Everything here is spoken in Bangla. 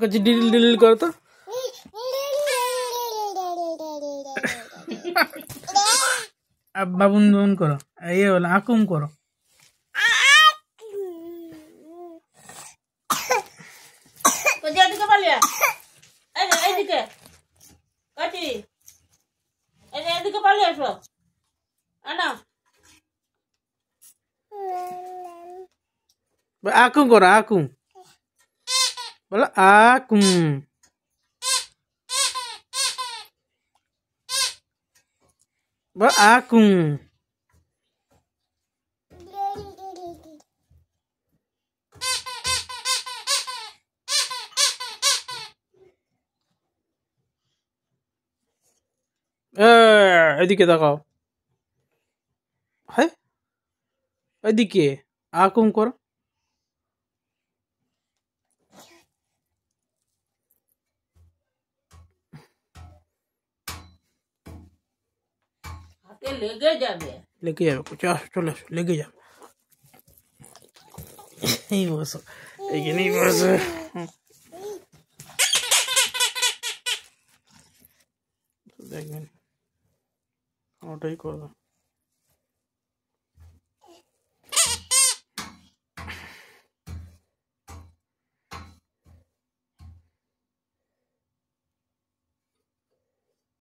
कुछ डिल डिल करता तो। আব্বা বুন করো ইয়ে হলো আকুম করো এদিকে পালিয়ে আসো আনা আকুম করো আকুম বলো আকুম বা আকুম এদিকে দেখাও হ্যাঁ এদিকে আকুম করো તે લેગે যাবে લેગે যাবে চল চলে লেগে যাবে এই বসো এইখানেই বসো দেখবেন ওটাই করবেন